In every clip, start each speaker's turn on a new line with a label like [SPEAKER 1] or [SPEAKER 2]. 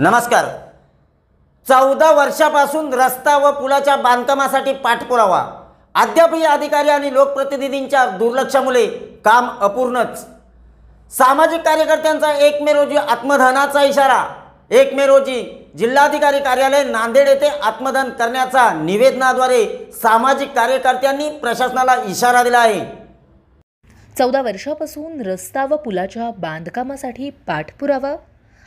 [SPEAKER 1] नमस्कार चौदा वर्षापासून रस्ता व पुलाच्या बांधकामासाठी पाठपुरावा अद्यापही अधिकारी आणि लोकप्रतिनिधींच्या दुर्लक्षामुळे काम अपूर्णच सामाजिक कार्यकर्त्यांचा एक मे रोजी आत्मधनाचा इशारा एक मे रोजी जिल्हाधिकारी कार्यालय नांदेड येथे आत्मधन करण्याचा निवेदनाद्वारे सामाजिक कार्यकर्त्यांनी प्रशासनाला इशारा दिला आहे
[SPEAKER 2] चौदा वर्षापासून रस्ता व पुलाच्या बांधकामासाठी पाठपुरावा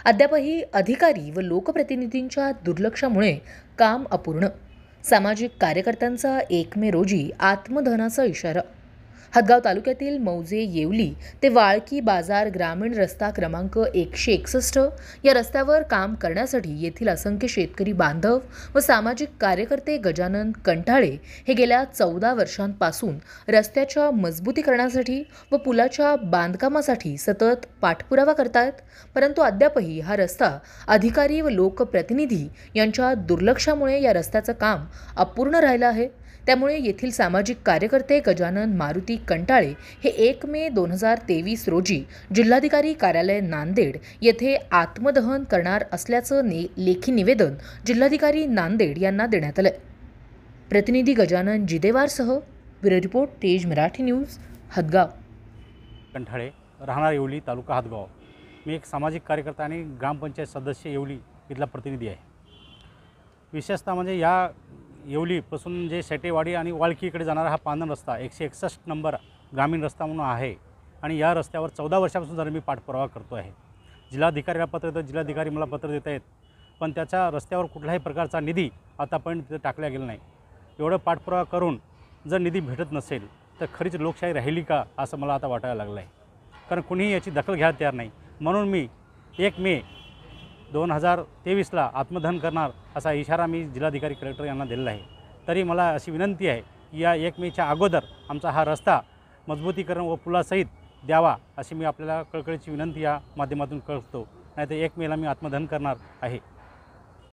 [SPEAKER 2] अद्यापही अधिकारी व लोकप्रतिनिधींच्या दुर्लक्षामुळे काम अपूर्ण सामाजिक कार्यकर्त्यांचा एक मे रोजी आत्मधनाचा इशारा हदगाव तालुक्यातील मौजे येवली ते वाळकी बाजार ग्रामीण रस्ता क्रमांक एकशे एकसष्ट या रस्त्यावर काम करण्यासाठी येथील असंख्य शेतकरी बांधव व सामाजिक कार्यकर्ते गजानन कंठाळे हे गेल्या चौदा वर्षांपासून रस्त्याच्या मजबूतीकरणासाठी व पुलाच्या बांधकामासाठी सतत पाठपुरावा करतात परंतु अद्यापही हा रस्ता अधिकारी व लोकप्रतिनिधी यांच्या दुर्लक्षामुळे या रस्त्याचं काम अपूर्ण राहिलं आहे त्यामुळे येथील सामाजिक कार्यकर्ते गजानन मारुती कंटाळे हे एक मे दोन हजार तेवीस रोजी जिल्हाधिकारी कार्यालय नांदेड येथे आत्मदहन करणार असल्याचं ने लेखी निवेदन जिल्हाधिकारी नांदेड यांना देण्यात आलं प्रतिनिधी गजानन जिदेवारसह ब्युरो रिपोर्ट तेज मराठी न्यूज हदगाव
[SPEAKER 3] कंठाळे राहणार येवली तालुका हदगाव मी एक सामाजिक कार्यकर्ता आणि ग्रामपंचायत सदस्य येवली इथला प्रतिनिधी आहे विशेषतः म्हणजे या येवलीपासून जे शेटेवाडी आणि वाळकीकडे जाणारा हा पानन रस्ता एकशे एकसष्ट नंबर ग्रामीण रस्ता म्हणून आहे आणि या रस्त्यावर चौदा वर्षापासून जर मी पाठपुरावा करतो आहे जिल्हाधिकारीला पत्र देतात जिल्हाधिकारी मला पत्र देत आहेत पण त्याच्या रस्त्यावर कुठल्याही प्रकारचा निधी आतापर्यंत तिथं टाकला गेला नाही एवढं पाठपुरावा करून जर निधी भेटत नसेल तर खरीच लोकशाही राहिली का असं मला आता वाटायला लागलं आहे कारण कुणीही याची दखल घ्यायला तयार नाही म्हणून मी एक मे दोन हजार तेवीसला आत्मधन करणार असा इशारा मी जिल्हाधिकारी कलेक्टर यांना दिलेला आहे तरी मला अशी विनंती आहे की या एक मेच्या अगोदर आमचा हा रस्ता मजबूतीकरण व पुलासहित द्यावा अशी मी आपल्याला कळकळीची विनंती या माध्यमातून करतो नाहीतर एक मेला मी आत्मदहन करणार आहे